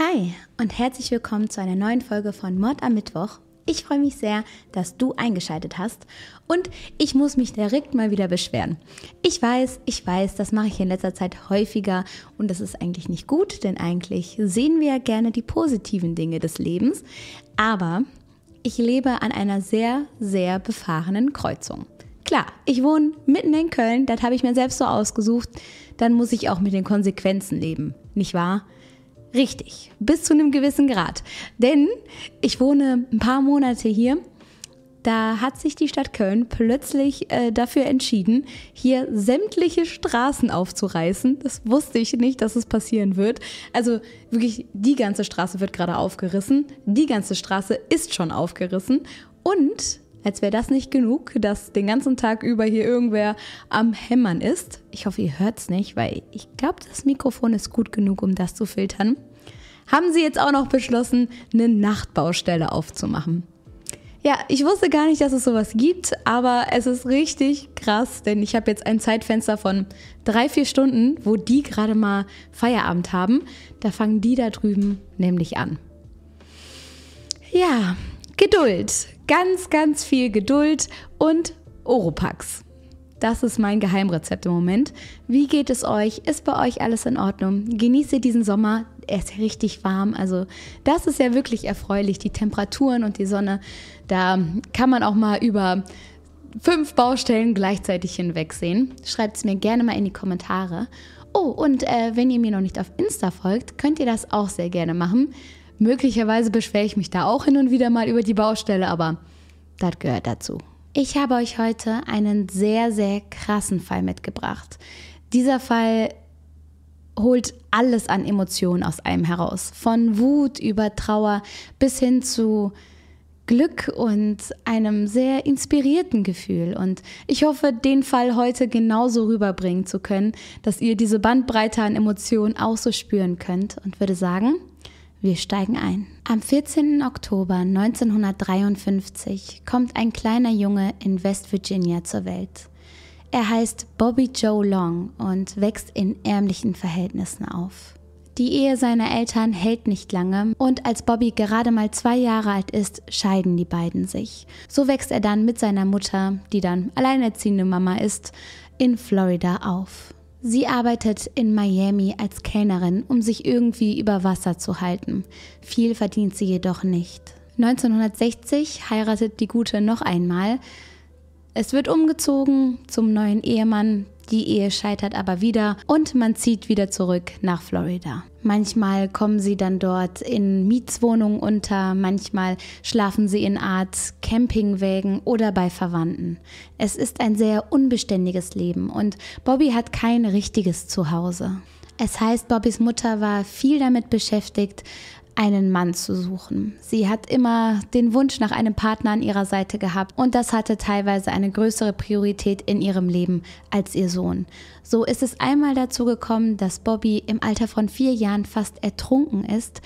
Hi und herzlich willkommen zu einer neuen Folge von Mord am Mittwoch. Ich freue mich sehr, dass du eingeschaltet hast und ich muss mich direkt mal wieder beschweren. Ich weiß, ich weiß, das mache ich in letzter Zeit häufiger und das ist eigentlich nicht gut, denn eigentlich sehen wir ja gerne die positiven Dinge des Lebens, aber ich lebe an einer sehr, sehr befahrenen Kreuzung. Klar, ich wohne mitten in Köln, das habe ich mir selbst so ausgesucht, dann muss ich auch mit den Konsequenzen leben, nicht wahr? Richtig, bis zu einem gewissen Grad. Denn ich wohne ein paar Monate hier. Da hat sich die Stadt Köln plötzlich äh, dafür entschieden, hier sämtliche Straßen aufzureißen. Das wusste ich nicht, dass es passieren wird. Also wirklich, die ganze Straße wird gerade aufgerissen. Die ganze Straße ist schon aufgerissen. Und als wäre das nicht genug, dass den ganzen Tag über hier irgendwer am Hämmern ist. Ich hoffe, ihr hört es nicht, weil ich glaube, das Mikrofon ist gut genug, um das zu filtern. Haben sie jetzt auch noch beschlossen, eine Nachtbaustelle aufzumachen. Ja, ich wusste gar nicht, dass es sowas gibt, aber es ist richtig krass, denn ich habe jetzt ein Zeitfenster von drei, vier Stunden, wo die gerade mal Feierabend haben. Da fangen die da drüben nämlich an. Ja, Geduld. Ganz, ganz viel Geduld und Oropax. Das ist mein Geheimrezept im Moment. Wie geht es euch? Ist bei euch alles in Ordnung? Genießt ihr diesen Sommer? Er ist richtig warm. Also, das ist ja wirklich erfreulich. Die Temperaturen und die Sonne. Da kann man auch mal über fünf Baustellen gleichzeitig hinwegsehen. Schreibt es mir gerne mal in die Kommentare. Oh, und äh, wenn ihr mir noch nicht auf Insta folgt, könnt ihr das auch sehr gerne machen. Möglicherweise beschwere ich mich da auch hin und wieder mal über die Baustelle, aber das gehört dazu. Ich habe euch heute einen sehr, sehr krassen Fall mitgebracht. Dieser Fall holt alles an Emotionen aus einem heraus. Von Wut über Trauer bis hin zu Glück und einem sehr inspirierten Gefühl. Und ich hoffe, den Fall heute genauso rüberbringen zu können, dass ihr diese Bandbreite an Emotionen auch so spüren könnt und würde sagen, wir steigen ein. Am 14. Oktober 1953 kommt ein kleiner Junge in West Virginia zur Welt. Er heißt Bobby Joe Long und wächst in ärmlichen Verhältnissen auf. Die Ehe seiner Eltern hält nicht lange und als Bobby gerade mal zwei Jahre alt ist, scheiden die beiden sich. So wächst er dann mit seiner Mutter, die dann alleinerziehende Mama ist, in Florida auf. Sie arbeitet in Miami als Kellnerin, um sich irgendwie über Wasser zu halten. Viel verdient sie jedoch nicht. 1960 heiratet die Gute noch einmal. Es wird umgezogen zum neuen Ehemann, die Ehe scheitert aber wieder und man zieht wieder zurück nach Florida. Manchmal kommen sie dann dort in Mietswohnungen unter, manchmal schlafen sie in Art Campingwägen oder bei Verwandten. Es ist ein sehr unbeständiges Leben und Bobby hat kein richtiges Zuhause. Es heißt, Bobbys Mutter war viel damit beschäftigt, einen Mann zu suchen. Sie hat immer den Wunsch nach einem Partner an ihrer Seite gehabt und das hatte teilweise eine größere Priorität in ihrem Leben als ihr Sohn. So ist es einmal dazu gekommen, dass Bobby im Alter von vier Jahren fast ertrunken ist,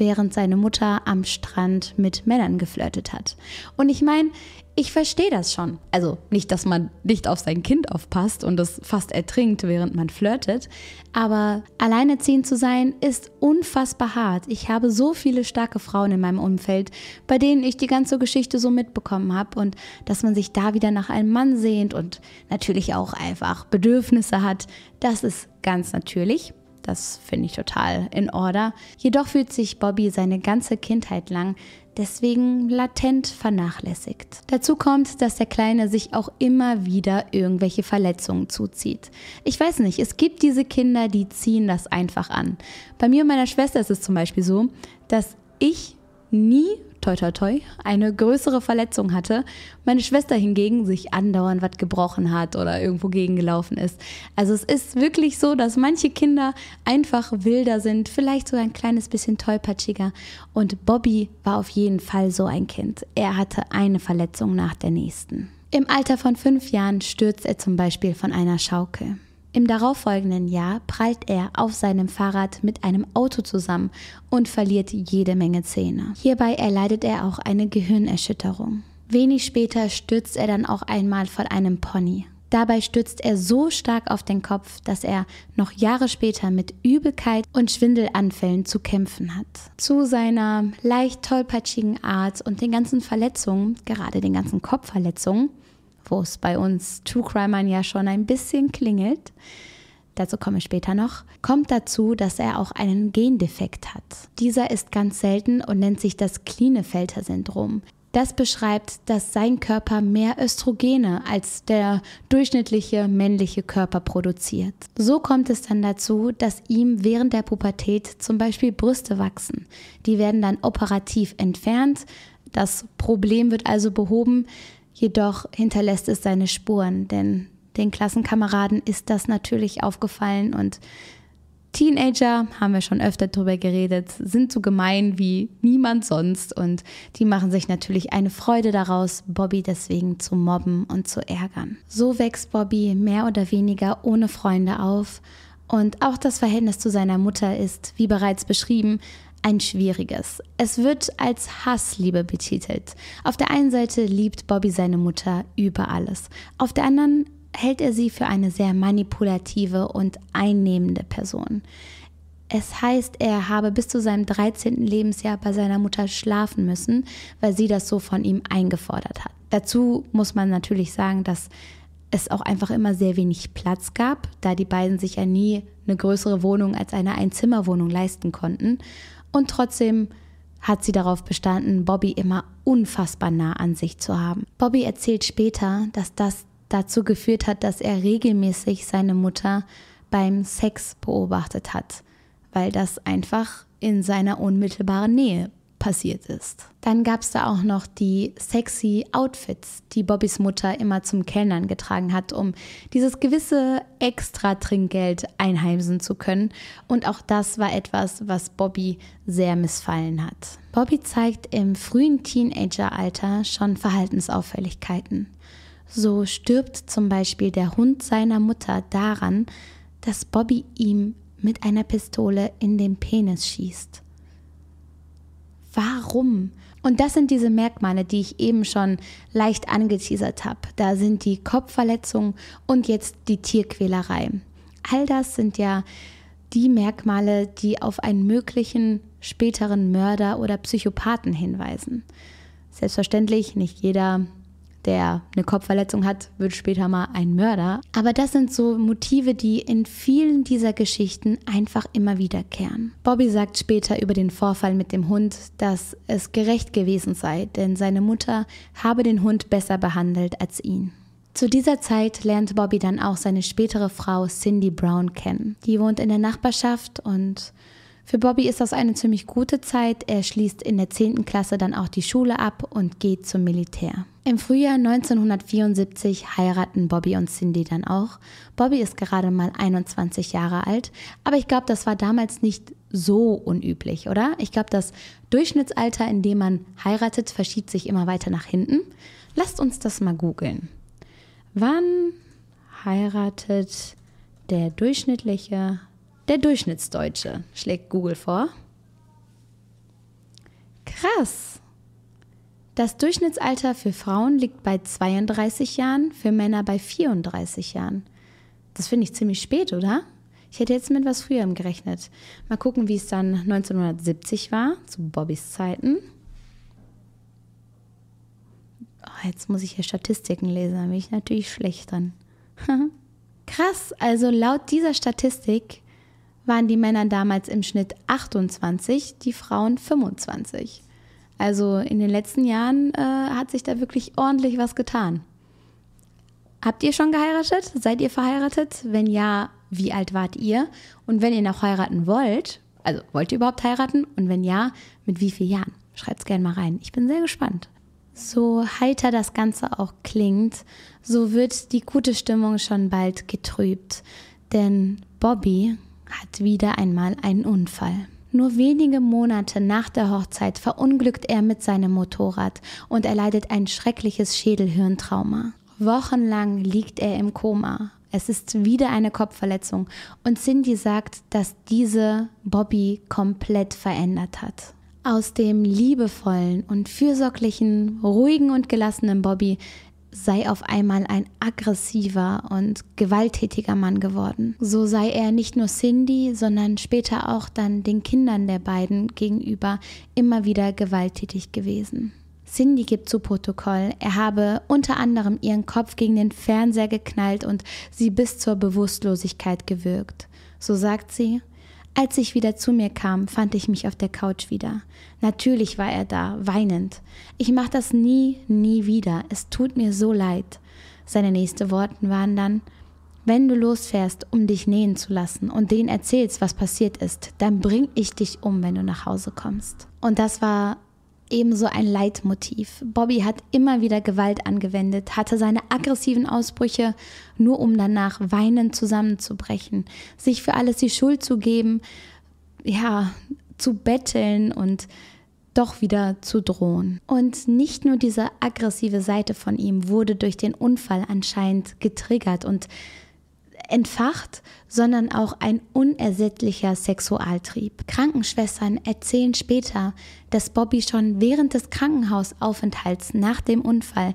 während seine Mutter am Strand mit Männern geflirtet hat. Und ich meine, ich verstehe das schon. Also nicht, dass man nicht auf sein Kind aufpasst und es fast ertrinkt, während man flirtet, aber alleinerziehend zu sein ist unfassbar hart. Ich habe so viele starke Frauen in meinem Umfeld, bei denen ich die ganze Geschichte so mitbekommen habe und dass man sich da wieder nach einem Mann sehnt und natürlich auch einfach Bedürfnisse hat, das ist ganz natürlich. Das finde ich total in Order. Jedoch fühlt sich Bobby seine ganze Kindheit lang deswegen latent vernachlässigt. Dazu kommt, dass der Kleine sich auch immer wieder irgendwelche Verletzungen zuzieht. Ich weiß nicht, es gibt diese Kinder, die ziehen das einfach an. Bei mir und meiner Schwester ist es zum Beispiel so, dass ich nie toi toi toi, eine größere Verletzung hatte. Meine Schwester hingegen sich andauernd was gebrochen hat oder irgendwo gegengelaufen ist. Also es ist wirklich so, dass manche Kinder einfach wilder sind, vielleicht sogar ein kleines bisschen tollpatschiger. Und Bobby war auf jeden Fall so ein Kind. Er hatte eine Verletzung nach der nächsten. Im Alter von fünf Jahren stürzt er zum Beispiel von einer Schaukel. Im darauffolgenden Jahr prallt er auf seinem Fahrrad mit einem Auto zusammen und verliert jede Menge Zähne. Hierbei erleidet er auch eine Gehirnerschütterung. Wenig später stürzt er dann auch einmal von einem Pony. Dabei stürzt er so stark auf den Kopf, dass er noch Jahre später mit Übelkeit und Schwindelanfällen zu kämpfen hat. Zu seiner leicht tollpatschigen Art und den ganzen Verletzungen, gerade den ganzen Kopfverletzungen, wo es bei uns True Crimern ja schon ein bisschen klingelt, dazu komme ich später noch, kommt dazu, dass er auch einen Gendefekt hat. Dieser ist ganz selten und nennt sich das Klinefelter-Syndrom. Das beschreibt, dass sein Körper mehr Östrogene als der durchschnittliche männliche Körper produziert. So kommt es dann dazu, dass ihm während der Pubertät zum Beispiel Brüste wachsen. Die werden dann operativ entfernt. Das Problem wird also behoben, Jedoch hinterlässt es seine Spuren, denn den Klassenkameraden ist das natürlich aufgefallen und Teenager, haben wir schon öfter darüber geredet, sind so gemein wie niemand sonst und die machen sich natürlich eine Freude daraus, Bobby deswegen zu mobben und zu ärgern. So wächst Bobby mehr oder weniger ohne Freunde auf und auch das Verhältnis zu seiner Mutter ist, wie bereits beschrieben, ein schwieriges. Es wird als Hassliebe betitelt. Auf der einen Seite liebt Bobby seine Mutter über alles. Auf der anderen hält er sie für eine sehr manipulative und einnehmende Person. Es heißt, er habe bis zu seinem 13. Lebensjahr bei seiner Mutter schlafen müssen, weil sie das so von ihm eingefordert hat. Dazu muss man natürlich sagen, dass es auch einfach immer sehr wenig Platz gab, da die beiden sich ja nie eine größere Wohnung als eine Einzimmerwohnung leisten konnten. Und trotzdem hat sie darauf bestanden, Bobby immer unfassbar nah an sich zu haben. Bobby erzählt später, dass das dazu geführt hat, dass er regelmäßig seine Mutter beim Sex beobachtet hat, weil das einfach in seiner unmittelbaren Nähe passiert ist. Dann gab es da auch noch die sexy Outfits, die Bobbys Mutter immer zum Kellnern getragen hat, um dieses gewisse extra Trinkgeld einheimsen zu können. Und auch das war etwas, was Bobby sehr missfallen hat. Bobby zeigt im frühen Teenageralter schon Verhaltensauffälligkeiten. So stirbt zum Beispiel der Hund seiner Mutter daran, dass Bobby ihm mit einer Pistole in den Penis schießt. Warum? Und das sind diese Merkmale, die ich eben schon leicht angeteasert habe. Da sind die Kopfverletzungen und jetzt die Tierquälerei. All das sind ja die Merkmale, die auf einen möglichen späteren Mörder oder Psychopathen hinweisen. Selbstverständlich, nicht jeder der eine Kopfverletzung hat, wird später mal ein Mörder. Aber das sind so Motive, die in vielen dieser Geschichten einfach immer wiederkehren. Bobby sagt später über den Vorfall mit dem Hund, dass es gerecht gewesen sei, denn seine Mutter habe den Hund besser behandelt als ihn. Zu dieser Zeit lernt Bobby dann auch seine spätere Frau Cindy Brown kennen. Die wohnt in der Nachbarschaft und für Bobby ist das eine ziemlich gute Zeit. Er schließt in der 10. Klasse dann auch die Schule ab und geht zum Militär. Im Frühjahr 1974 heiraten Bobby und Cindy dann auch. Bobby ist gerade mal 21 Jahre alt, aber ich glaube, das war damals nicht so unüblich, oder? Ich glaube, das Durchschnittsalter, in dem man heiratet, verschiebt sich immer weiter nach hinten. Lasst uns das mal googeln. Wann heiratet der durchschnittliche, der Durchschnittsdeutsche, schlägt Google vor. Krass. Das Durchschnittsalter für Frauen liegt bei 32 Jahren, für Männer bei 34 Jahren. Das finde ich ziemlich spät, oder? Ich hätte jetzt mit was früherem gerechnet. Mal gucken, wie es dann 1970 war, zu Bobbys Zeiten. Oh, jetzt muss ich hier Statistiken lesen, da bin ich natürlich schlecht dran. Krass, also laut dieser Statistik waren die Männer damals im Schnitt 28, die Frauen 25. Also in den letzten Jahren äh, hat sich da wirklich ordentlich was getan. Habt ihr schon geheiratet? Seid ihr verheiratet? Wenn ja, wie alt wart ihr? Und wenn ihr noch heiraten wollt, also wollt ihr überhaupt heiraten? Und wenn ja, mit wie vielen Jahren? Schreibt es gerne mal rein. Ich bin sehr gespannt. So heiter das Ganze auch klingt, so wird die gute Stimmung schon bald getrübt. Denn Bobby hat wieder einmal einen Unfall. Nur wenige Monate nach der Hochzeit verunglückt er mit seinem Motorrad und erleidet ein schreckliches Schädelhirntrauma. Wochenlang liegt er im Koma. Es ist wieder eine Kopfverletzung und Cindy sagt, dass diese Bobby komplett verändert hat. Aus dem liebevollen und fürsorglichen, ruhigen und gelassenen Bobby sei auf einmal ein aggressiver und gewalttätiger Mann geworden. So sei er nicht nur Cindy, sondern später auch dann den Kindern der beiden gegenüber immer wieder gewalttätig gewesen. Cindy gibt zu Protokoll, er habe unter anderem ihren Kopf gegen den Fernseher geknallt und sie bis zur Bewusstlosigkeit gewürgt. So sagt sie, als ich wieder zu mir kam, fand ich mich auf der Couch wieder. Natürlich war er da, weinend. Ich mache das nie, nie wieder. Es tut mir so leid. Seine nächsten Worte waren dann, wenn du losfährst, um dich nähen zu lassen und denen erzählst, was passiert ist, dann bring ich dich um, wenn du nach Hause kommst. Und das war ebenso ein Leitmotiv. Bobby hat immer wieder Gewalt angewendet, hatte seine aggressiven Ausbrüche, nur um danach weinend zusammenzubrechen, sich für alles die Schuld zu geben, ja, zu betteln und doch wieder zu drohen. Und nicht nur diese aggressive Seite von ihm wurde durch den Unfall anscheinend getriggert und entfacht, sondern auch ein unersättlicher Sexualtrieb. Krankenschwestern erzählen später, dass Bobby schon während des Krankenhausaufenthalts nach dem Unfall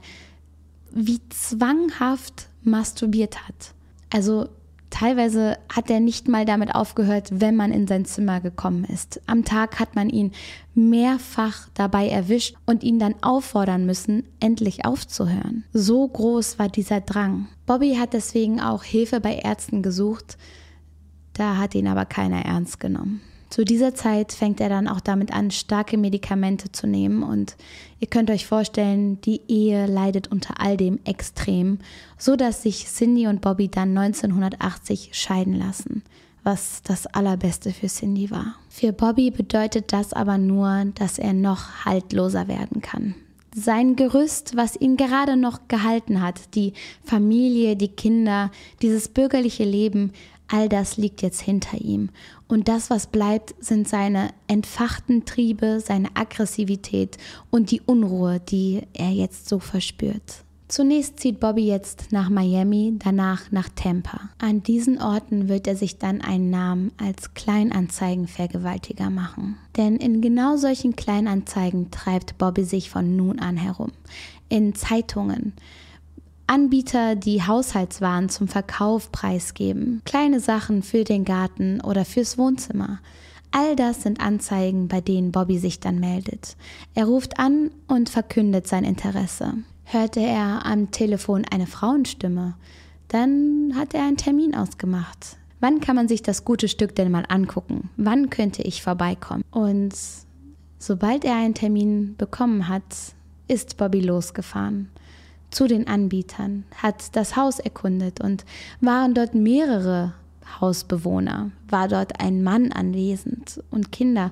wie zwanghaft masturbiert hat. Also Teilweise hat er nicht mal damit aufgehört, wenn man in sein Zimmer gekommen ist. Am Tag hat man ihn mehrfach dabei erwischt und ihn dann auffordern müssen, endlich aufzuhören. So groß war dieser Drang. Bobby hat deswegen auch Hilfe bei Ärzten gesucht, da hat ihn aber keiner ernst genommen zu dieser Zeit fängt er dann auch damit an, starke Medikamente zu nehmen. Und ihr könnt euch vorstellen, die Ehe leidet unter all dem extrem, so dass sich Cindy und Bobby dann 1980 scheiden lassen, was das Allerbeste für Cindy war. Für Bobby bedeutet das aber nur, dass er noch haltloser werden kann. Sein Gerüst, was ihn gerade noch gehalten hat, die Familie, die Kinder, dieses bürgerliche Leben, all das liegt jetzt hinter ihm. Und das, was bleibt, sind seine entfachten Triebe, seine Aggressivität und die Unruhe, die er jetzt so verspürt. Zunächst zieht Bobby jetzt nach Miami, danach nach Tampa. An diesen Orten wird er sich dann einen Namen als Kleinanzeigenvergewaltiger machen. Denn in genau solchen Kleinanzeigen treibt Bobby sich von nun an herum. In Zeitungen, Anbieter, die Haushaltswaren zum Verkauf preisgeben, kleine Sachen für den Garten oder fürs Wohnzimmer. All das sind Anzeigen, bei denen Bobby sich dann meldet. Er ruft an und verkündet sein Interesse. Hörte er am Telefon eine Frauenstimme, dann hat er einen Termin ausgemacht. Wann kann man sich das gute Stück denn mal angucken? Wann könnte ich vorbeikommen? Und sobald er einen Termin bekommen hat, ist Bobby losgefahren zu den Anbietern, hat das Haus erkundet und waren dort mehrere Hausbewohner, war dort ein Mann anwesend und Kinder.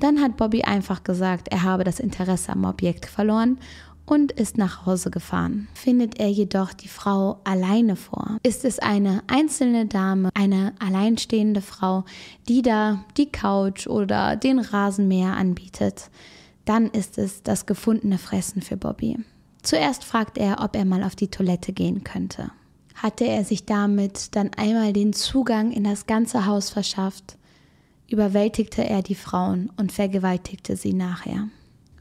Dann hat Bobby einfach gesagt, er habe das Interesse am Objekt verloren und ist nach Hause gefahren. Findet er jedoch die Frau alleine vor? Ist es eine einzelne Dame, eine alleinstehende Frau, die da die Couch oder den Rasenmäher anbietet? Dann ist es das gefundene Fressen für Bobby. Zuerst fragt er, ob er mal auf die Toilette gehen könnte. Hatte er sich damit dann einmal den Zugang in das ganze Haus verschafft, überwältigte er die Frauen und vergewaltigte sie nachher.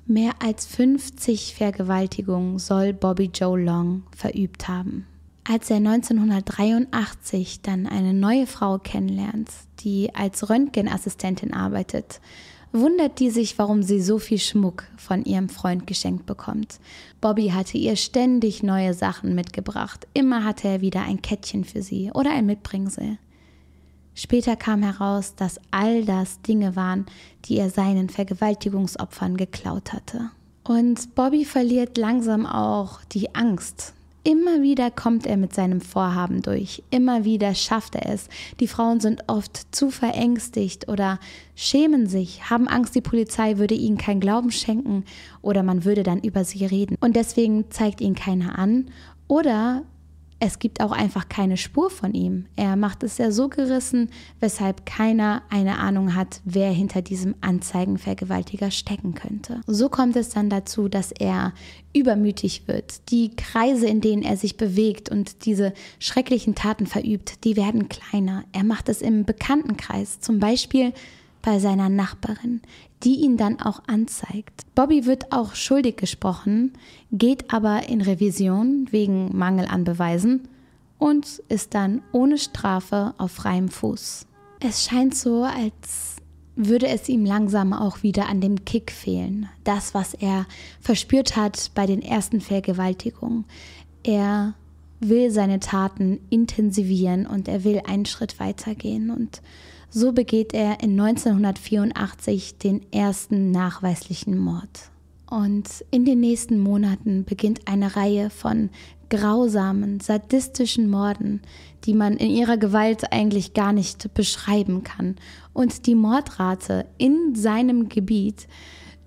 Mehr als 50 Vergewaltigungen soll Bobby Joe Long verübt haben. Als er 1983 dann eine neue Frau kennenlernt, die als Röntgenassistentin arbeitet, wundert die sich, warum sie so viel Schmuck von ihrem Freund geschenkt bekommt Bobby hatte ihr ständig neue Sachen mitgebracht. Immer hatte er wieder ein Kettchen für sie oder ein Mitbringsel. Später kam heraus, dass all das Dinge waren, die er seinen Vergewaltigungsopfern geklaut hatte. Und Bobby verliert langsam auch die Angst Immer wieder kommt er mit seinem Vorhaben durch, immer wieder schafft er es. Die Frauen sind oft zu verängstigt oder schämen sich, haben Angst, die Polizei würde ihnen kein Glauben schenken oder man würde dann über sie reden. Und deswegen zeigt ihnen keiner an oder es gibt auch einfach keine Spur von ihm. Er macht es ja so gerissen, weshalb keiner eine Ahnung hat, wer hinter diesem Anzeigenvergewaltiger stecken könnte. So kommt es dann dazu, dass er übermütig wird. Die Kreise, in denen er sich bewegt und diese schrecklichen Taten verübt, die werden kleiner. Er macht es im Bekanntenkreis, zum Beispiel bei seiner Nachbarin die ihn dann auch anzeigt. Bobby wird auch schuldig gesprochen, geht aber in Revision wegen Mangel an Beweisen und ist dann ohne Strafe auf freiem Fuß. Es scheint so, als würde es ihm langsam auch wieder an dem Kick fehlen, das, was er verspürt hat bei den ersten Vergewaltigungen. Er will seine Taten intensivieren und er will einen Schritt weitergehen und so begeht er in 1984 den ersten nachweislichen Mord. Und in den nächsten Monaten beginnt eine Reihe von grausamen, sadistischen Morden, die man in ihrer Gewalt eigentlich gar nicht beschreiben kann. Und die Mordrate in seinem Gebiet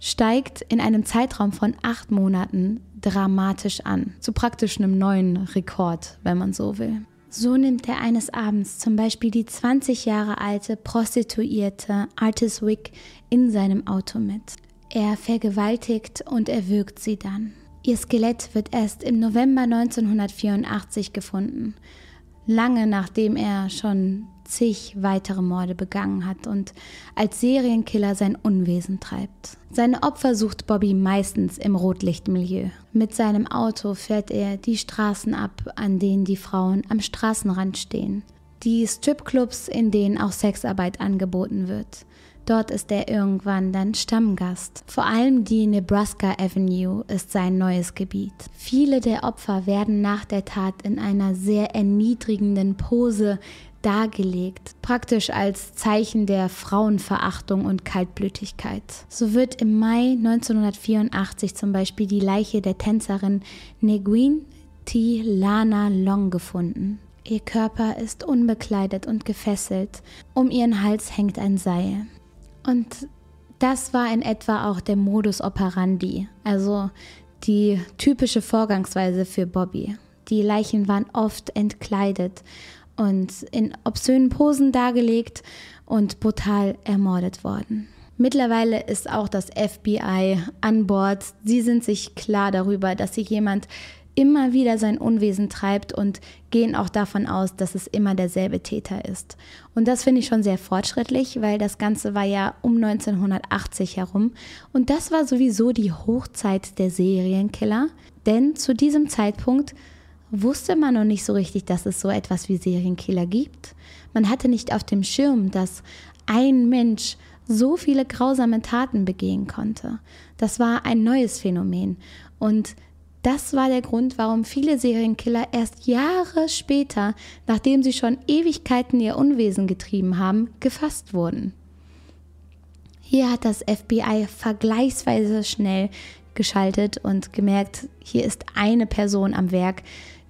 steigt in einem Zeitraum von acht Monaten dramatisch an, zu praktisch einem neuen Rekord, wenn man so will. So nimmt er eines Abends zum Beispiel die 20 Jahre alte Prostituierte Artis Wick in seinem Auto mit. Er vergewaltigt und erwürgt sie dann. Ihr Skelett wird erst im November 1984 gefunden, lange nachdem er schon zig weitere Morde begangen hat und als Serienkiller sein Unwesen treibt. Seine Opfer sucht Bobby meistens im Rotlichtmilieu. Mit seinem Auto fährt er die Straßen ab, an denen die Frauen am Straßenrand stehen. Die Stripclubs, in denen auch Sexarbeit angeboten wird. Dort ist er irgendwann dann Stammgast. Vor allem die Nebraska Avenue ist sein neues Gebiet. Viele der Opfer werden nach der Tat in einer sehr erniedrigenden Pose dargelegt, praktisch als Zeichen der Frauenverachtung und Kaltblütigkeit. So wird im Mai 1984 zum Beispiel die Leiche der Tänzerin Neguin T. Lana Long gefunden. Ihr Körper ist unbekleidet und gefesselt. Um ihren Hals hängt ein Seil. Und das war in etwa auch der Modus operandi, also die typische Vorgangsweise für Bobby. Die Leichen waren oft entkleidet und in obszönen Posen dargelegt und brutal ermordet worden. Mittlerweile ist auch das FBI an Bord. Sie sind sich klar darüber, dass hier jemand immer wieder sein Unwesen treibt und gehen auch davon aus, dass es immer derselbe Täter ist. Und das finde ich schon sehr fortschrittlich, weil das Ganze war ja um 1980 herum und das war sowieso die Hochzeit der Serienkiller, denn zu diesem Zeitpunkt wusste man noch nicht so richtig, dass es so etwas wie Serienkiller gibt. Man hatte nicht auf dem Schirm, dass ein Mensch so viele grausame Taten begehen konnte. Das war ein neues Phänomen. Und das war der Grund, warum viele Serienkiller erst Jahre später, nachdem sie schon Ewigkeiten ihr Unwesen getrieben haben, gefasst wurden. Hier hat das FBI vergleichsweise schnell geschaltet und gemerkt, hier ist eine Person am Werk,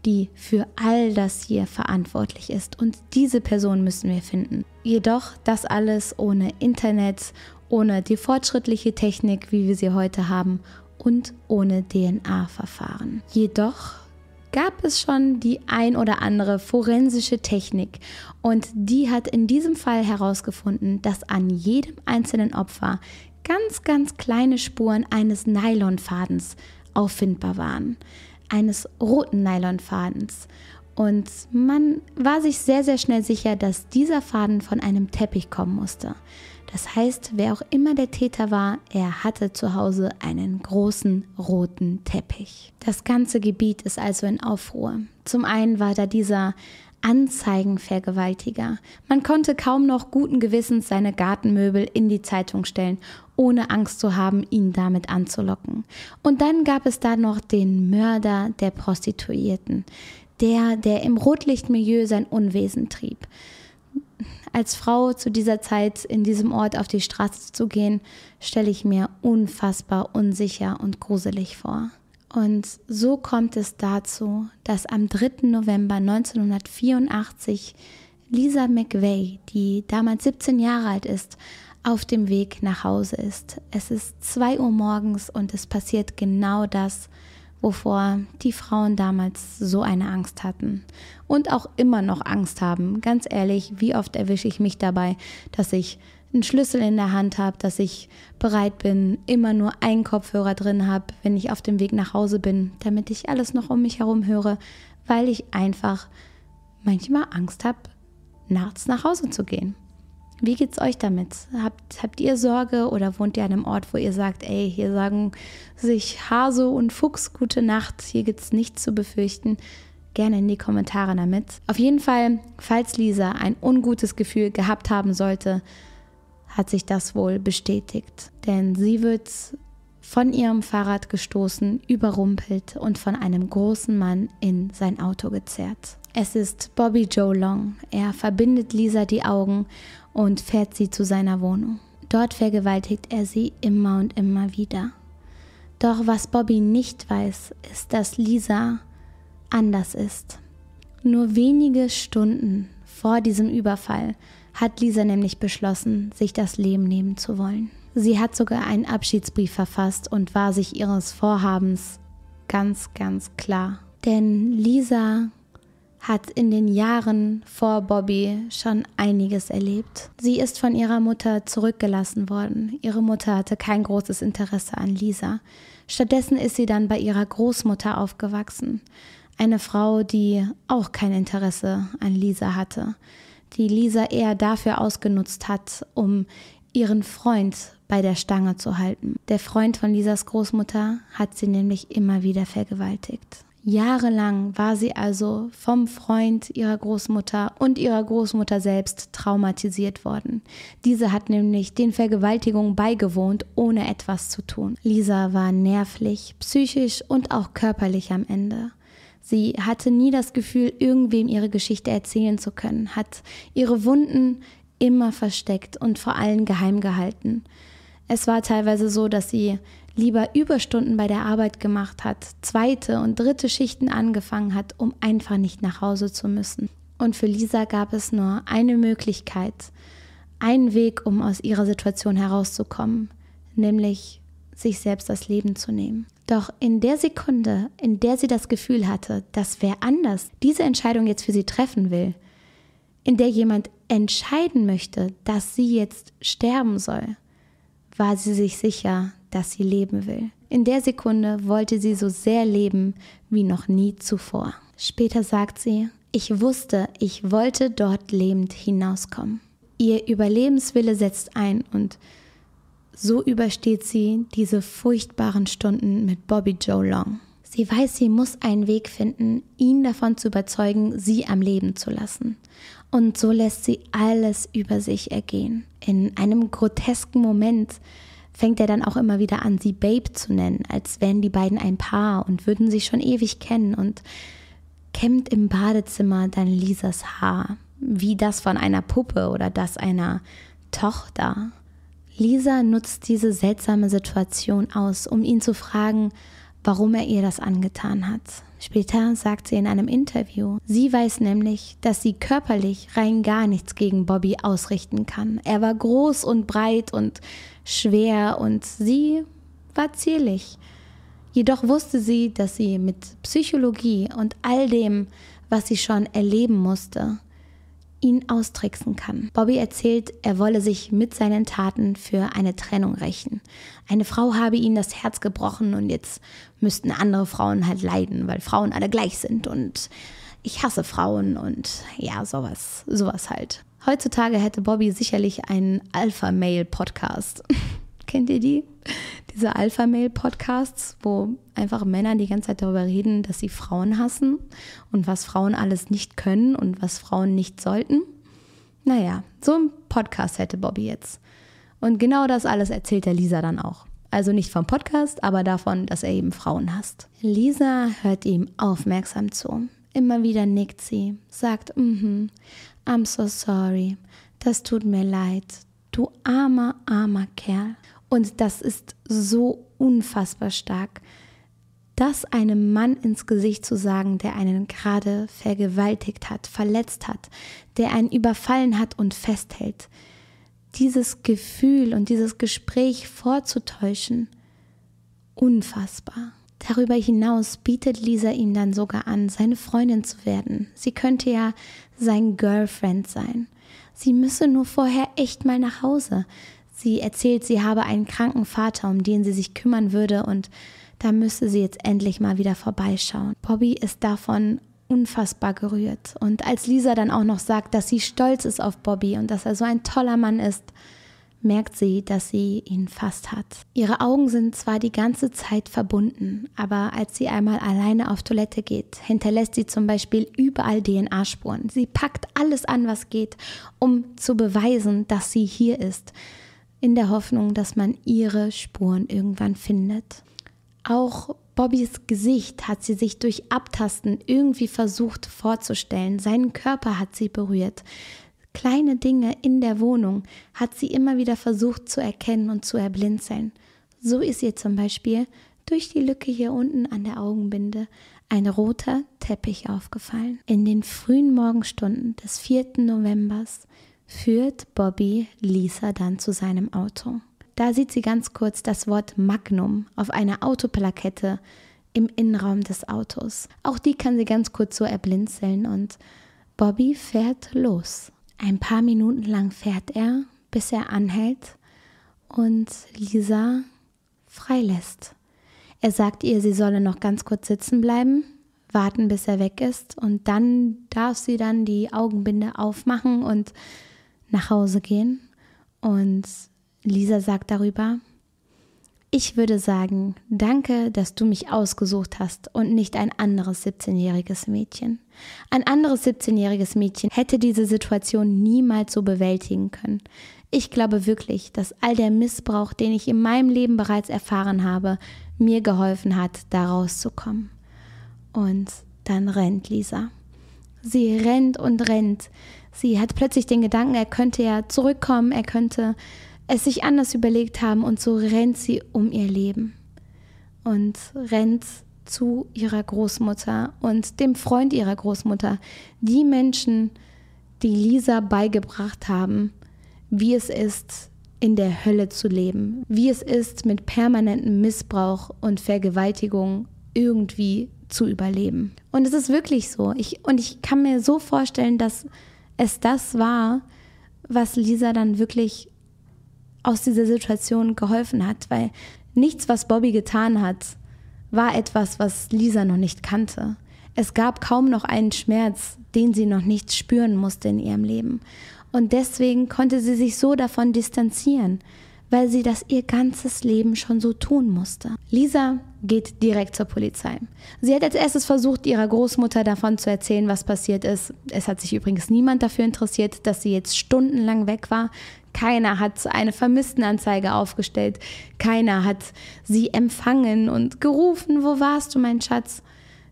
die für all das hier verantwortlich ist. Und diese Person müssen wir finden. Jedoch das alles ohne Internet, ohne die fortschrittliche Technik, wie wir sie heute haben, und ohne DNA-Verfahren. Jedoch gab es schon die ein oder andere forensische Technik und die hat in diesem Fall herausgefunden, dass an jedem einzelnen Opfer ganz, ganz kleine Spuren eines Nylonfadens auffindbar waren eines roten Nylonfadens. Und man war sich sehr, sehr schnell sicher, dass dieser Faden von einem Teppich kommen musste. Das heißt, wer auch immer der Täter war, er hatte zu Hause einen großen roten Teppich. Das ganze Gebiet ist also in Aufruhr. Zum einen war da dieser Anzeigenvergewaltiger. Man konnte kaum noch guten Gewissens seine Gartenmöbel in die Zeitung stellen, ohne Angst zu haben, ihn damit anzulocken. Und dann gab es da noch den Mörder der Prostituierten, der, der im Rotlichtmilieu sein Unwesen trieb. Als Frau zu dieser Zeit in diesem Ort auf die Straße zu gehen, stelle ich mir unfassbar unsicher und gruselig vor. Und so kommt es dazu, dass am 3. November 1984 Lisa McVeigh, die damals 17 Jahre alt ist, auf dem Weg nach Hause ist. Es ist 2 Uhr morgens und es passiert genau das, wovor die Frauen damals so eine Angst hatten. Und auch immer noch Angst haben. Ganz ehrlich, wie oft erwische ich mich dabei, dass ich einen Schlüssel in der Hand habe, dass ich bereit bin, immer nur einen Kopfhörer drin habe, wenn ich auf dem Weg nach Hause bin, damit ich alles noch um mich herum höre, weil ich einfach manchmal Angst habe, nachts nach Hause zu gehen. Wie geht's euch damit? Habt, habt ihr Sorge oder wohnt ihr an einem Ort, wo ihr sagt, ey, hier sagen sich Hase und Fuchs gute Nacht, hier gibt's nichts zu befürchten? Gerne in die Kommentare damit. Auf jeden Fall, falls Lisa ein ungutes Gefühl gehabt haben sollte, hat sich das wohl bestätigt, denn sie wird von ihrem Fahrrad gestoßen, überrumpelt und von einem großen Mann in sein Auto gezerrt. Es ist Bobby Joe Long. Er verbindet Lisa die Augen und fährt sie zu seiner Wohnung. Dort vergewaltigt er sie immer und immer wieder. Doch was Bobby nicht weiß, ist, dass Lisa anders ist. Nur wenige Stunden vor diesem Überfall hat Lisa nämlich beschlossen, sich das Leben nehmen zu wollen. Sie hat sogar einen Abschiedsbrief verfasst und war sich ihres Vorhabens ganz, ganz klar. Denn Lisa hat in den Jahren vor Bobby schon einiges erlebt. Sie ist von ihrer Mutter zurückgelassen worden. Ihre Mutter hatte kein großes Interesse an Lisa. Stattdessen ist sie dann bei ihrer Großmutter aufgewachsen. Eine Frau, die auch kein Interesse an Lisa hatte die Lisa eher dafür ausgenutzt hat, um ihren Freund bei der Stange zu halten. Der Freund von Lisas Großmutter hat sie nämlich immer wieder vergewaltigt. Jahrelang war sie also vom Freund ihrer Großmutter und ihrer Großmutter selbst traumatisiert worden. Diese hat nämlich den Vergewaltigungen beigewohnt, ohne etwas zu tun. Lisa war nervlich, psychisch und auch körperlich am Ende. Sie hatte nie das Gefühl, irgendwem ihre Geschichte erzählen zu können, hat ihre Wunden immer versteckt und vor allem geheim gehalten. Es war teilweise so, dass sie lieber Überstunden bei der Arbeit gemacht hat, zweite und dritte Schichten angefangen hat, um einfach nicht nach Hause zu müssen. Und für Lisa gab es nur eine Möglichkeit, einen Weg, um aus ihrer Situation herauszukommen, nämlich sich selbst das Leben zu nehmen. Doch in der Sekunde, in der sie das Gefühl hatte, dass wer anders diese Entscheidung jetzt für sie treffen will, in der jemand entscheiden möchte, dass sie jetzt sterben soll, war sie sich sicher, dass sie leben will. In der Sekunde wollte sie so sehr leben wie noch nie zuvor. Später sagt sie, ich wusste, ich wollte dort lebend hinauskommen. Ihr Überlebenswille setzt ein und so übersteht sie diese furchtbaren Stunden mit Bobby Joe Long. Sie weiß, sie muss einen Weg finden, ihn davon zu überzeugen, sie am Leben zu lassen. Und so lässt sie alles über sich ergehen. In einem grotesken Moment fängt er dann auch immer wieder an, sie Babe zu nennen, als wären die beiden ein Paar und würden sich schon ewig kennen und kämmt im Badezimmer dann Lisas Haar, wie das von einer Puppe oder das einer Tochter. Lisa nutzt diese seltsame Situation aus, um ihn zu fragen, warum er ihr das angetan hat. Später sagt sie in einem Interview, sie weiß nämlich, dass sie körperlich rein gar nichts gegen Bobby ausrichten kann. Er war groß und breit und schwer und sie war zierlich. Jedoch wusste sie, dass sie mit Psychologie und all dem, was sie schon erleben musste, ihn austricksen kann. Bobby erzählt, er wolle sich mit seinen Taten für eine Trennung rächen. Eine Frau habe ihm das Herz gebrochen und jetzt müssten andere Frauen halt leiden, weil Frauen alle gleich sind und ich hasse Frauen und ja, sowas, sowas halt. Heutzutage hätte Bobby sicherlich einen Alpha-Male-Podcast. Kennt ihr die? Diese Alpha-Mail-Podcasts, wo einfach Männer die ganze Zeit darüber reden, dass sie Frauen hassen und was Frauen alles nicht können und was Frauen nicht sollten. Naja, so ein Podcast hätte Bobby jetzt. Und genau das alles erzählt er Lisa dann auch. Also nicht vom Podcast, aber davon, dass er eben Frauen hasst. Lisa hört ihm aufmerksam zu. Immer wieder nickt sie, sagt, mhm, mm I'm so sorry, das tut mir leid, du armer, armer Kerl. Und das ist so unfassbar stark, das einem Mann ins Gesicht zu sagen, der einen gerade vergewaltigt hat, verletzt hat, der einen überfallen hat und festhält. Dieses Gefühl und dieses Gespräch vorzutäuschen, unfassbar. Darüber hinaus bietet Lisa ihm dann sogar an, seine Freundin zu werden. Sie könnte ja sein Girlfriend sein. Sie müsse nur vorher echt mal nach Hause. Sie erzählt, sie habe einen kranken Vater, um den sie sich kümmern würde und da müsse sie jetzt endlich mal wieder vorbeischauen. Bobby ist davon unfassbar gerührt. Und als Lisa dann auch noch sagt, dass sie stolz ist auf Bobby und dass er so ein toller Mann ist, merkt sie, dass sie ihn fast hat. Ihre Augen sind zwar die ganze Zeit verbunden, aber als sie einmal alleine auf Toilette geht, hinterlässt sie zum Beispiel überall DNA-Spuren. Sie packt alles an, was geht, um zu beweisen, dass sie hier ist in der Hoffnung, dass man ihre Spuren irgendwann findet. Auch Bobbys Gesicht hat sie sich durch Abtasten irgendwie versucht vorzustellen, seinen Körper hat sie berührt. Kleine Dinge in der Wohnung hat sie immer wieder versucht zu erkennen und zu erblinzeln. So ist ihr zum Beispiel durch die Lücke hier unten an der Augenbinde ein roter Teppich aufgefallen. In den frühen Morgenstunden des 4. Novembers führt Bobby Lisa dann zu seinem Auto. Da sieht sie ganz kurz das Wort Magnum auf einer Autoplakette im Innenraum des Autos. Auch die kann sie ganz kurz so erblinzeln und Bobby fährt los. Ein paar Minuten lang fährt er, bis er anhält und Lisa freilässt. Er sagt ihr, sie solle noch ganz kurz sitzen bleiben, warten, bis er weg ist und dann darf sie dann die Augenbinde aufmachen und nach Hause gehen. Und Lisa sagt darüber, ich würde sagen, danke, dass du mich ausgesucht hast und nicht ein anderes 17-jähriges Mädchen. Ein anderes 17-jähriges Mädchen hätte diese Situation niemals so bewältigen können. Ich glaube wirklich, dass all der Missbrauch, den ich in meinem Leben bereits erfahren habe, mir geholfen hat, da rauszukommen. Und dann rennt Lisa. Sie rennt und rennt. Sie hat plötzlich den Gedanken, er könnte ja zurückkommen, er könnte es sich anders überlegt haben und so rennt sie um ihr Leben und rennt zu ihrer Großmutter und dem Freund ihrer Großmutter, die Menschen, die Lisa beigebracht haben, wie es ist, in der Hölle zu leben, wie es ist, mit permanentem Missbrauch und Vergewaltigung irgendwie zu überleben. Und es ist wirklich so. Ich, und ich kann mir so vorstellen, dass es das war, was Lisa dann wirklich aus dieser Situation geholfen hat, weil nichts, was Bobby getan hat, war etwas, was Lisa noch nicht kannte. Es gab kaum noch einen Schmerz, den sie noch nicht spüren musste in ihrem Leben. Und deswegen konnte sie sich so davon distanzieren weil sie das ihr ganzes Leben schon so tun musste. Lisa geht direkt zur Polizei. Sie hat als erstes versucht, ihrer Großmutter davon zu erzählen, was passiert ist. Es hat sich übrigens niemand dafür interessiert, dass sie jetzt stundenlang weg war. Keiner hat eine Vermisstenanzeige aufgestellt. Keiner hat sie empfangen und gerufen, wo warst du, mein Schatz?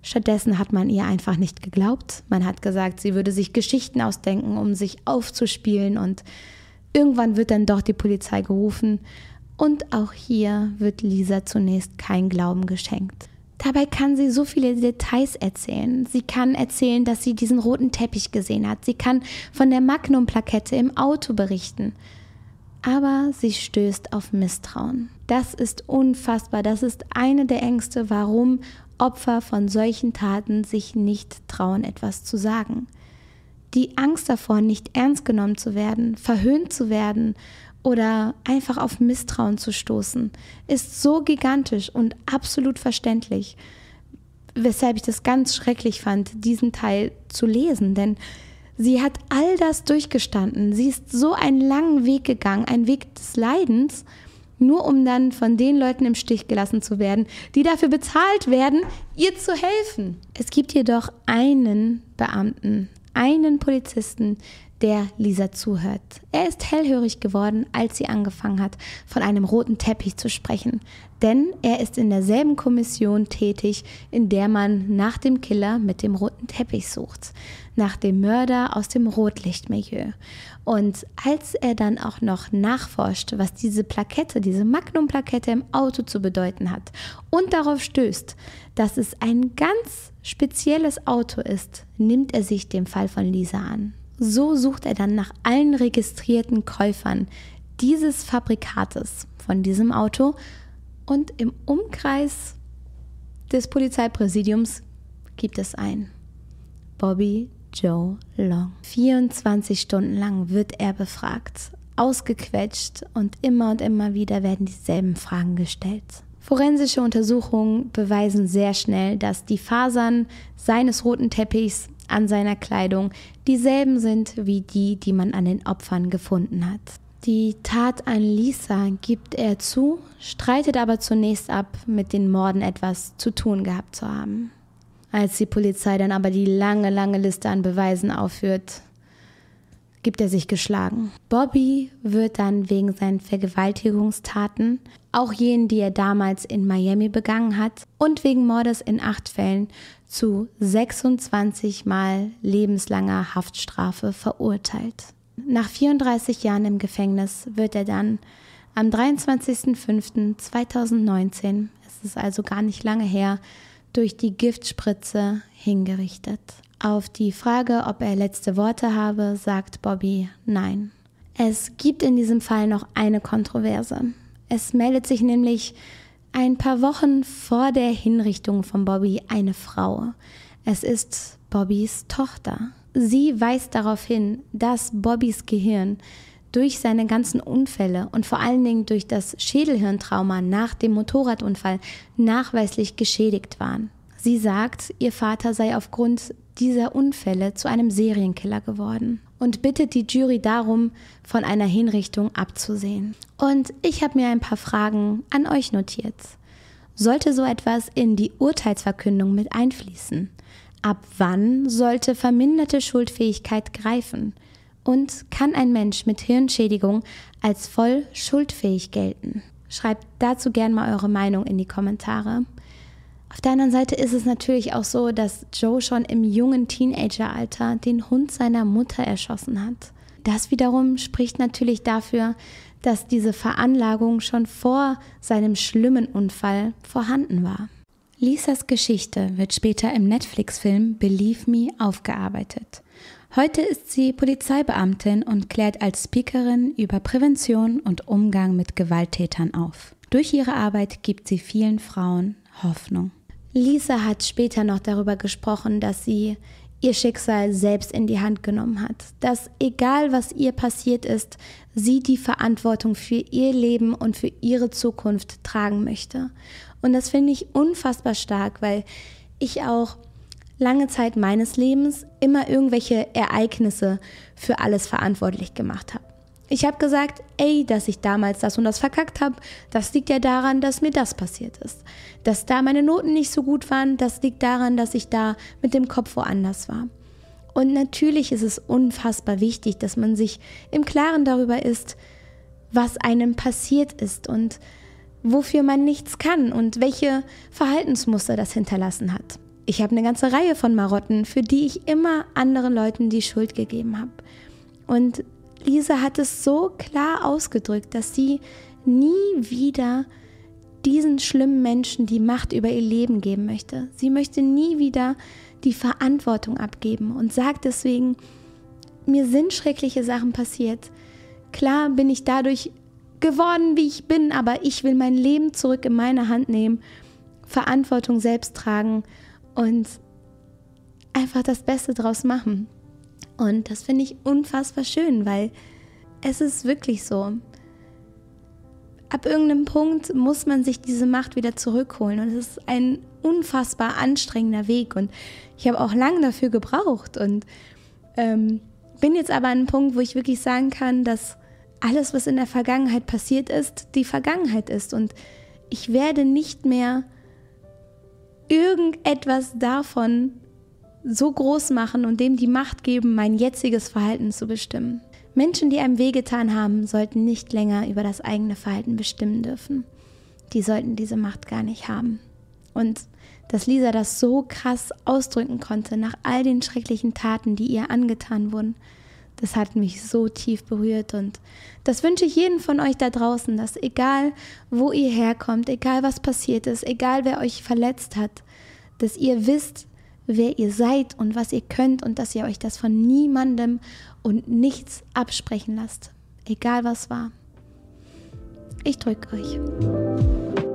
Stattdessen hat man ihr einfach nicht geglaubt. Man hat gesagt, sie würde sich Geschichten ausdenken, um sich aufzuspielen und Irgendwann wird dann doch die Polizei gerufen und auch hier wird Lisa zunächst kein Glauben geschenkt. Dabei kann sie so viele Details erzählen. Sie kann erzählen, dass sie diesen roten Teppich gesehen hat. Sie kann von der Magnum-Plakette im Auto berichten. Aber sie stößt auf Misstrauen. Das ist unfassbar. Das ist eine der Ängste, warum Opfer von solchen Taten sich nicht trauen, etwas zu sagen die Angst davor, nicht ernst genommen zu werden, verhöhnt zu werden oder einfach auf Misstrauen zu stoßen, ist so gigantisch und absolut verständlich, weshalb ich das ganz schrecklich fand, diesen Teil zu lesen, denn sie hat all das durchgestanden, sie ist so einen langen Weg gegangen, einen Weg des Leidens, nur um dann von den Leuten im Stich gelassen zu werden, die dafür bezahlt werden, ihr zu helfen. Es gibt jedoch einen Beamten, einen Polizisten, der Lisa zuhört. Er ist hellhörig geworden, als sie angefangen hat, von einem roten Teppich zu sprechen. Denn er ist in derselben Kommission tätig, in der man nach dem Killer mit dem roten Teppich sucht, nach dem Mörder aus dem Rotlichtmilieu. Und als er dann auch noch nachforscht, was diese Plakette, diese Magnum-Plakette im Auto zu bedeuten hat und darauf stößt, dass es ein ganz spezielles Auto ist, nimmt er sich dem Fall von Lisa an. So sucht er dann nach allen registrierten Käufern dieses Fabrikates von diesem Auto und im Umkreis des Polizeipräsidiums gibt es einen. Bobby Joe Long. 24 Stunden lang wird er befragt, ausgequetscht und immer und immer wieder werden dieselben Fragen gestellt. Forensische Untersuchungen beweisen sehr schnell, dass die Fasern seines roten Teppichs an seiner Kleidung dieselben sind wie die, die man an den Opfern gefunden hat. Die Tat an Lisa gibt er zu, streitet aber zunächst ab, mit den Morden etwas zu tun gehabt zu haben. Als die Polizei dann aber die lange, lange Liste an Beweisen aufführt, gibt er sich geschlagen. Bobby wird dann wegen seinen Vergewaltigungstaten, auch jenen, die er damals in Miami begangen hat, und wegen Mordes in acht Fällen zu 26 Mal lebenslanger Haftstrafe verurteilt. Nach 34 Jahren im Gefängnis wird er dann am 23.05.2019, es ist also gar nicht lange her, durch die Giftspritze hingerichtet. Auf die Frage, ob er letzte Worte habe, sagt Bobby nein. Es gibt in diesem Fall noch eine Kontroverse. Es meldet sich nämlich ein paar Wochen vor der Hinrichtung von Bobby eine Frau. Es ist Bobbys Tochter. Sie weist darauf hin, dass Bobbys Gehirn durch seine ganzen Unfälle und vor allen Dingen durch das Schädelhirntrauma nach dem Motorradunfall nachweislich geschädigt waren. Sie sagt, ihr Vater sei aufgrund dieser Unfälle zu einem Serienkiller geworden und bittet die Jury darum, von einer Hinrichtung abzusehen. Und ich habe mir ein paar Fragen an euch notiert. Sollte so etwas in die Urteilsverkündung mit einfließen? Ab wann sollte verminderte Schuldfähigkeit greifen? Und kann ein Mensch mit Hirnschädigung als voll schuldfähig gelten? Schreibt dazu gerne mal eure Meinung in die Kommentare. Auf der anderen Seite ist es natürlich auch so, dass Joe schon im jungen Teenageralter den Hund seiner Mutter erschossen hat. Das wiederum spricht natürlich dafür, dass diese Veranlagung schon vor seinem schlimmen Unfall vorhanden war. Lisas Geschichte wird später im Netflix-Film Believe Me aufgearbeitet. Heute ist sie Polizeibeamtin und klärt als Speakerin über Prävention und Umgang mit Gewalttätern auf. Durch ihre Arbeit gibt sie vielen Frauen Hoffnung. Lisa hat später noch darüber gesprochen, dass sie ihr Schicksal selbst in die Hand genommen hat, dass egal was ihr passiert ist, sie die Verantwortung für ihr Leben und für ihre Zukunft tragen möchte. Und das finde ich unfassbar stark, weil ich auch lange Zeit meines Lebens immer irgendwelche Ereignisse für alles verantwortlich gemacht habe. Ich habe gesagt, ey, dass ich damals das und das verkackt habe, das liegt ja daran, dass mir das passiert ist. Dass da meine Noten nicht so gut waren, das liegt daran, dass ich da mit dem Kopf woanders war. Und natürlich ist es unfassbar wichtig, dass man sich im Klaren darüber ist, was einem passiert ist und wofür man nichts kann und welche Verhaltensmuster das hinterlassen hat. Ich habe eine ganze Reihe von Marotten, für die ich immer anderen Leuten die Schuld gegeben habe. Und Lisa hat es so klar ausgedrückt, dass sie nie wieder diesen schlimmen Menschen die Macht über ihr Leben geben möchte. Sie möchte nie wieder die Verantwortung abgeben und sagt deswegen, mir sind schreckliche Sachen passiert. Klar bin ich dadurch geworden, wie ich bin, aber ich will mein Leben zurück in meine Hand nehmen, Verantwortung selbst tragen und einfach das Beste draus machen. Und das finde ich unfassbar schön, weil es ist wirklich so. Ab irgendeinem Punkt muss man sich diese Macht wieder zurückholen und es ist ein unfassbar anstrengender Weg und ich habe auch lange dafür gebraucht und ähm, bin jetzt aber an einem Punkt, wo ich wirklich sagen kann, dass alles, was in der Vergangenheit passiert ist, die Vergangenheit ist und ich werde nicht mehr irgendetwas davon so groß machen und dem die Macht geben, mein jetziges Verhalten zu bestimmen. Menschen, die einem wehgetan haben, sollten nicht länger über das eigene Verhalten bestimmen dürfen. Die sollten diese Macht gar nicht haben. Und dass Lisa das so krass ausdrücken konnte nach all den schrecklichen Taten, die ihr angetan wurden, das hat mich so tief berührt und das wünsche ich jedem von euch da draußen, dass egal wo ihr herkommt, egal was passiert ist, egal wer euch verletzt hat, dass ihr wisst, wer ihr seid und was ihr könnt und dass ihr euch das von niemandem und nichts absprechen lasst. Egal was war. Ich drücke euch.